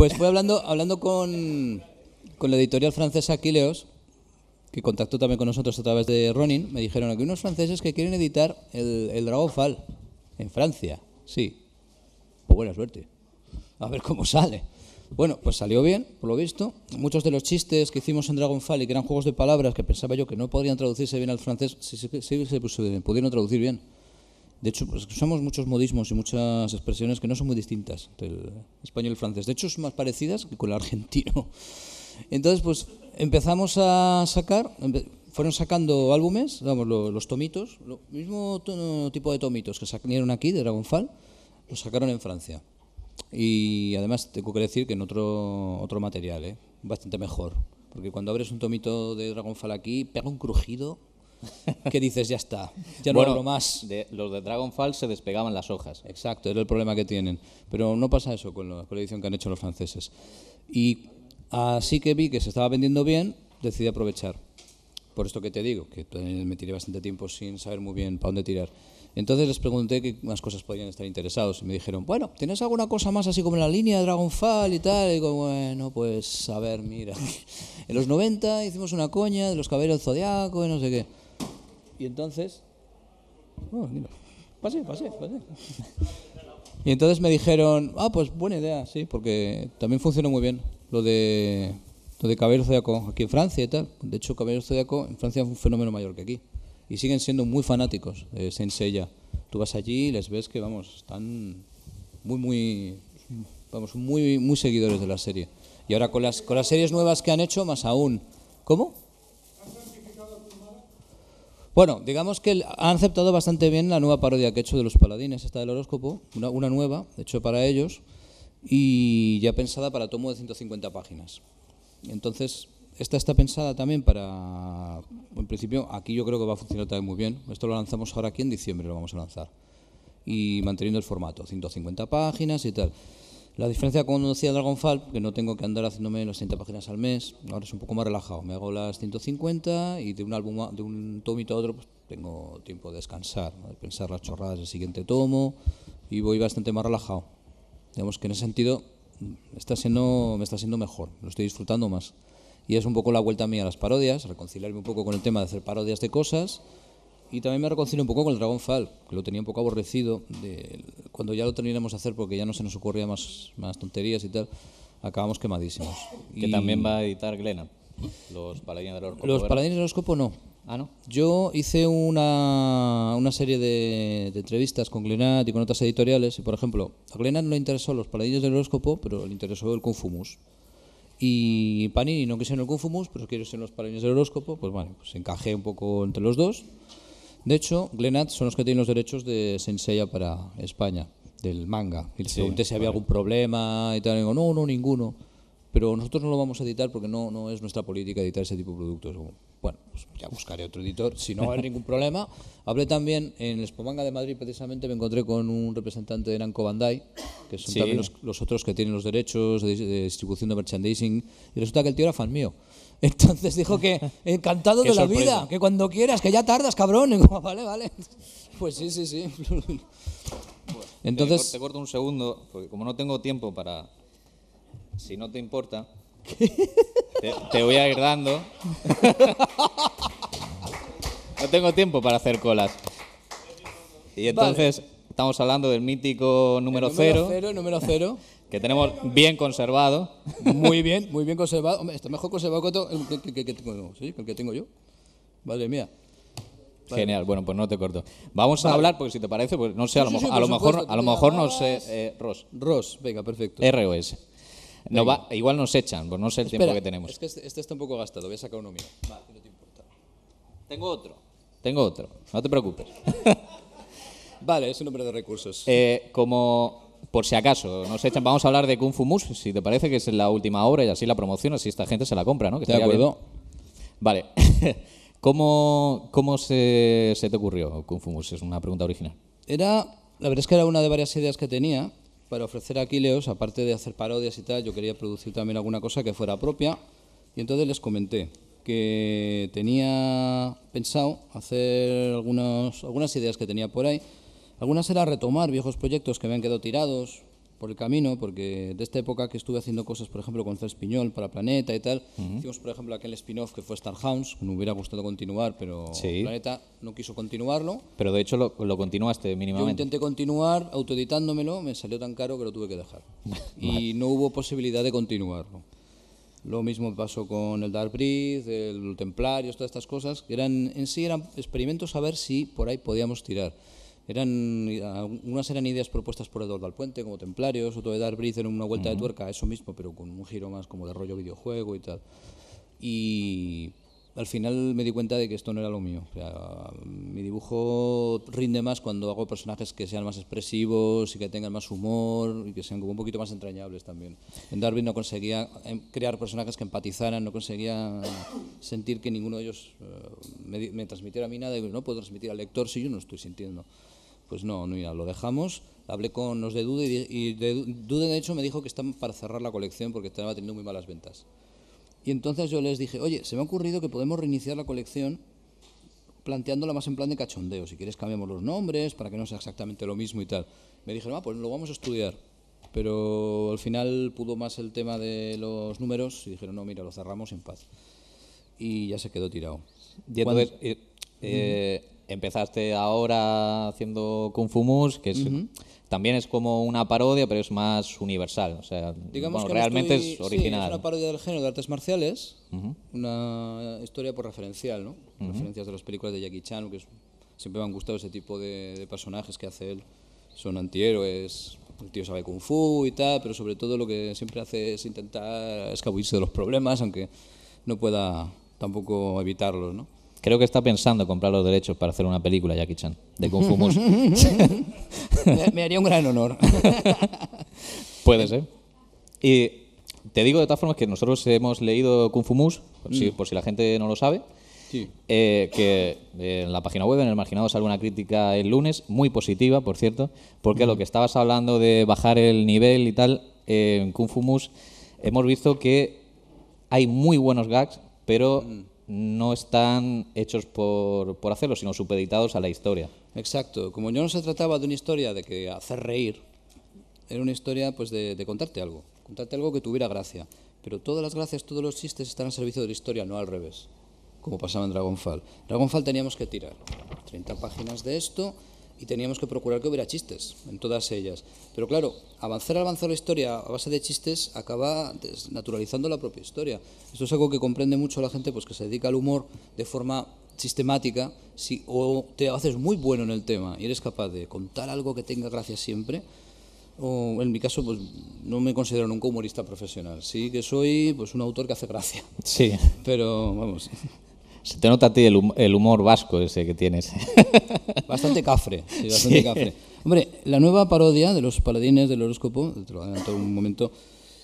Pues fue hablando, hablando con, la editorial francesa Aquileo's, que contactó también con nosotros a través de Ronin, me dijeron que unos franceses que quieren editar el, el en Francia. Sí. Pues buena suerte. A ver cómo sale. Bueno, pues salió bien, por lo visto. Muchos de los chistes que hicimos en Dragonfall y que eran juegos de palabras que pensaba yo que no podrían traducirse bien al francés, sí, sí se pudieron traducir bien. De hecho, usamos pues, muchos modismos y muchas expresiones que no son muy distintas entre el español y el francés. De hecho, son más parecidas que con el argentino. Entonces, pues empezamos a sacar, fueron sacando álbumes, vamos, los, tomitos, el lo mismo tipo de tomitos que salieron aquí de Dragonfall, los sacaron en Francia. Y además tengo que decir que en otro, otro material, ¿eh? bastante mejor. Porque cuando abres un tomito de Dragonfall aquí, pega un crujido ¿Qué dices, ya está, ya no hablo más. De, los de Dragonfall se despegaban las hojas. Exacto, era el problema que tienen. Pero no pasa eso con, la edición que han hecho los franceses. Y así que vi que se estaba vendiendo bien, decidí aprovechar. Por esto que te digo, que eh, me tiré bastante tiempo sin saber muy bien para dónde tirar. Entonces les pregunté qué más cosas podían estar interesados y me dijeron, bueno, ¿tienes alguna cosa más así como la línea de Dragonfall y tal? Y digo, bueno, pues a ver, mira. En los 90 hicimos una coña de los cabellos zodiaco y no sé qué. Y entonces... pase, oh, pase, Y entonces me dijeron, ah, pues buena idea, sí, porque también funcionó muy bien lo de, cabello de aquí en Francia y tal. De hecho, cabello zodiaco en Francia es un fenómeno mayor que aquí. Y siguen siendo muy fanáticos de Senseiya. Tú vas allí y les ves que, vamos, están muy, muy, vamos, muy, muy seguidores de la serie. Y ahora con las, con las series nuevas que han hecho, más aún. ¿Cómo? Bueno, digamos que han aceptado bastante bien la nueva parodia que he hecho de los paladines, esta del horóscopo, una, nueva, de hecho para ellos, y ya pensada para tomo de 150 páginas. Entonces, esta está pensada también para, en principio, aquí yo creo que va a funcionar también muy bien. Esto lo lanzamos ahora aquí en diciembre, lo vamos a lanzar. Y manteniendo el formato, 150 páginas y tal. La diferencia con cuando hacía Dragonfall, que no tengo que andar haciéndome las 100 páginas al mes, ahora es un poco más relajado. Me hago las 150 y de un álbum, a, de un tomito a otro, pues, tengo tiempo de descansar, de pensar las chorradas del siguiente tomo y voy bastante más relajado. Digamos que en ese sentido mm, está me está siendo mejor, lo estoy disfrutando más. Y es un poco la vuelta mía a las parodias, reconciliarme un poco con el tema de hacer parodias de cosas y también me reconcilio un poco con el Dragón Fall, que lo tenía un poco aborrecido. De, cuando ya lo teníamos de hacer, porque ya no se nos ocurría más, más tonterías y tal, acabamos quemadísimos. Que también va a editar Glena, los paladines del horóscopo. Los paladines del horóscopo no. Ah, no. Yo hice una, una serie de, entrevistas con Glenat y con otras editoriales. Y por ejemplo, a Glenat no le interesó los paladines del horóscopo, pero le interesó el Confumus. Y Panini no en el Confumus, pero ser los paladines del horóscopo. Pues bueno, pues encajé un poco entre los dos. De hecho, Glenat son los que tienen los derechos de Senseiya para España, del manga. Y les pregunté si había algún problema y tal. Y digo, no, no, ninguno. Pero nosotros no lo vamos a editar porque no, es nuestra política editar ese tipo de productos. Bueno, pues ya buscaré otro editor. Si no hay ningún problema. Hablé también en el Expo de Madrid, precisamente me encontré con un representante de Nanco Bandai que son también los, otros que tienen los derechos de, distribución de merchandising, y resulta que el tío era fan mío. Entonces dijo que encantado de la vida, que cuando quieras, que ya tardas, cabrón. vale, vale. Pues sí, sí, sí. Entonces. Te, corto un segundo, porque como no tengo tiempo para. Si no te importa, te, voy a ir dando. No tengo tiempo para hacer colas. Y entonces. Estamos hablando del mítico número, el número cero. número que tenemos bien conservado. Muy bien, muy bien conservado. está mejor conservado que el que, tengo, yo. Madre mía. Genial, bueno, pues no te corto. Vamos a hablar, porque si te parece, pues no sé, a lo, mejor, a lo mejor no sé. Eh, Ross, venga, perfecto. ROS. No va, igual nos echan, pues no sé el tiempo que tenemos. Es que este, este, está un poco gastado, voy a sacar uno mío. no te importa. Tengo otro. Tengo otro, no te preocupes. Vale, es un nombre de recursos. Eh, como por si acaso, nos echan, vamos a hablar de Kung Fu Mus, si te parece que es la última obra y así la promoción, así esta gente se la compra, ¿no? Que de acuerdo. Vale. ¿Cómo, cómo se, te ocurrió Kung Fu Mus? Es una pregunta original. Era, la verdad es que era una de varias ideas que tenía para ofrecer a Aquileos, aparte de hacer parodias y tal, yo quería producir también alguna cosa que fuera propia. Y entonces les comenté que tenía pensado hacer algunos, algunas ideas que tenía por ahí algunas era retomar viejos proyectos que me han quedado tirados por el camino, porque de esta época que estuve haciendo cosas, por ejemplo, con César Piñol para Planeta y tal, hicimos, por ejemplo, aquel spin-off que fue Star Hounds, que me hubiera gustado continuar, pero Planeta no quiso continuarlo. Pero de hecho lo, continuaste mínimamente. Yo intenté continuar autoeditándomelo, me salió tan caro que lo tuve que dejar. y no hubo posibilidad de continuarlo. Lo mismo pasó con el Dark Breeze, el Templarios, todas estas cosas, que eran, en sí eran experimentos a ver si por ahí podíamos tirar. Eran, ah, unas eran ideas propuestas por Eduardo Alpuente, como Templarios, otro de Dar en una vuelta de tuerca, eso mismo, pero con un giro más como de rollo videojuego y tal. Y, al final me di cuenta de que esto no era lo mío. mi dibujo rinde más cuando hago personajes que sean más expresivos y que tengan más humor y que sean un poquito más entrañables también. En Darwin no conseguía em, crear personajes que empatizaran, no conseguía sentir que ninguno de ellos eh, me, transmitiera a mí nada y no puedo transmitir al lector si yo no estoy sintiendo. Pues no, no mira, lo dejamos. Hablé con los de Duda y, Duda de, Dude, de hecho, me dijo que están para cerrar la colección porque estaba teniendo muy malas ventas. Y entonces yo les dije, oye, se me ha ocurrido que podemos reiniciar la colección planteándola más en plan de cachondeo. Si quieres cambiamos los nombres para que no sea exactamente lo mismo y tal. Me dijeron, ah, pues lo vamos a estudiar. Pero al final pudo más el tema de los números y dijeron, no, mira, lo cerramos en paz. Y ya se quedó tirado. Y entonces, eh, mm. eh, empezaste ahora haciendo Confumus, que es también es como una parodia, pero es más universal. O sea, Digamos realmente es original. Sí, es una parodia del género de artes marciales, una historia por referencial, ¿no? Referencias de las películas de Jackie Chan, que siempre me han gustado ese tipo de, de, personajes que hace él. Son antihéroes, el tío sabe kung fu y tal, pero sobre todo lo que siempre hace es intentar escabullirse de los problemas, aunque no pueda tampoco evitarlos, ¿no? Creo que está pensando comprar los derechos para hacer una película, Jackie Chan, de Kung Fu Mus. me, haría un gran honor. Puede ser. Y te digo de todas formas que nosotros hemos leído Kung Fu Mus, mm. por, si, la gente no lo sabe. Eh, que en la página web, en el marginado, sale una crítica el lunes, muy positiva, por cierto, porque lo que estabas hablando de bajar el nivel y tal, en Kung Fu Mus hemos visto que hay muy buenos gags, pero mm no están hechos por, hacerlo, sino supeditados a la historia. Exacto. Como yo no se trataba de una historia de que hacer reír, era una historia pues de, de contarte algo, contarte algo que tuviera gracia. Pero todas las gracias, todos los chistes están al servicio de la historia, no al revés, como pasaba en Dragonfall. Dragonfall teníamos que tirar 30 páginas de esto, y teníamos que procurar que hubiera chistes en todas ellas. Pero claro, avanzar, avanzar la historia a base de chistes acaba desnaturalizando la propia historia. Esto es algo que comprende mucho la gente pues, que se dedica al humor de forma sistemática, si o te haces muy bueno en el tema y eres capaz de contar algo que tenga gracia siempre, o en mi caso pues no me considero nunca humorista profesional, sí que soy pues un autor que hace gracia. Sí. Pero vamos. Se te nota a ti el, humor vasco ese que tienes. Bastante cafre, sí, bastante cafre. Hombre, la nueva parodia de los paladines del horóscopo, te lo adelanto un momento,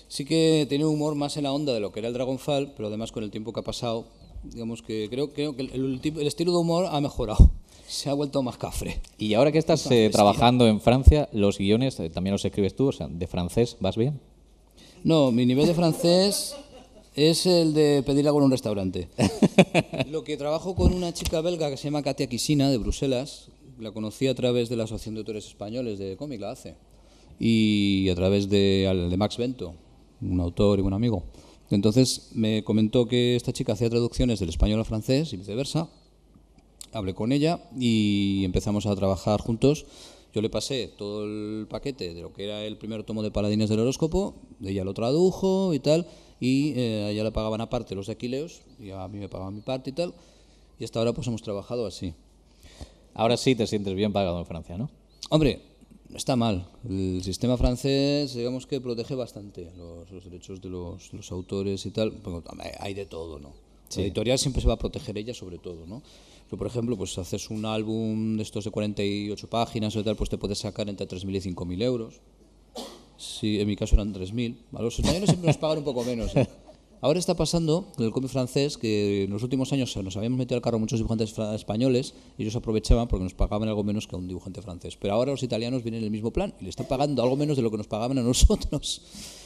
sí que tiene un humor más en la onda de lo que era el Dragonfall, pero además con el tiempo que ha pasado, digamos que creo, creo que el, estilo de humor ha mejorado se ha vuelto más cafre. Y ahora que estás eh, trabajando en Francia, los guiones eh, también los escribes tú, o sea, de francés, ¿vas bien? No, mi nivel de francés es el de pedir algo en un restaurante. Lo que trabajo con una chica belga que se llama Katia Quisina de Bruselas, la conocí a través de la Asociación de Autores Españoles de cómic, la hace, y a través de, Max Bento, un autor y un amigo. Entonces me comentó que esta chica hacía traducciones del español al francés y viceversa. Hablé con ella y empezamos a trabajar juntos. Yo le pasé todo el paquete de lo que era el primer tomo de Paladines del Horóscopo, ella lo tradujo y tal y eh, a ella le pagaban aparte los de aquileos, y a mí me pagaban mi parte y tal, y hasta ahora pues hemos trabajado así. Ahora sí te sientes bien pagado en Francia, ¿no? Hombre, está mal. El sistema francés, digamos que protege bastante los, derechos de los, autores y tal. hay de todo, ¿no? La editorial siempre se va a proteger ella sobre todo, ¿no? Pero, por ejemplo, pues haces un álbum de estos de 48 páginas o tal, pues te puedes sacar entre 3.000 y 5.000 euros. Sí, en mi caso eran 3.000. mil. los españoles siempre nos pagan un poco menos. ¿eh? Ahora está pasando con el cómic francés que en los últimos años nos habíamos metido al carro muchos dibujantes españoles y ellos aprovechaban porque nos pagaban algo menos que a un dibujante francés. Pero ahora los italianos vienen en el mismo plan y le están pagando algo menos de lo que nos pagaban a nosotros.